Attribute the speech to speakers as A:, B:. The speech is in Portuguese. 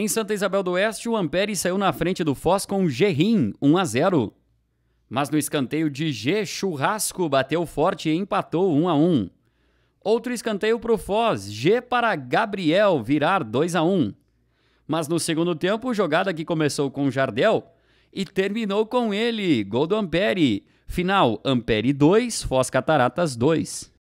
A: Em Santa Isabel do Oeste, o Ampere saiu na frente do Foz com Gerrim, 1 a 0. Mas no escanteio de G, Churrasco bateu forte e empatou 1 a 1. Outro escanteio para o Foz, G para Gabriel virar 2 a 1. Mas no segundo tempo, jogada que começou com Jardel e terminou com ele, gol do Ampere. Final, Ampere 2, Foz Cataratas 2.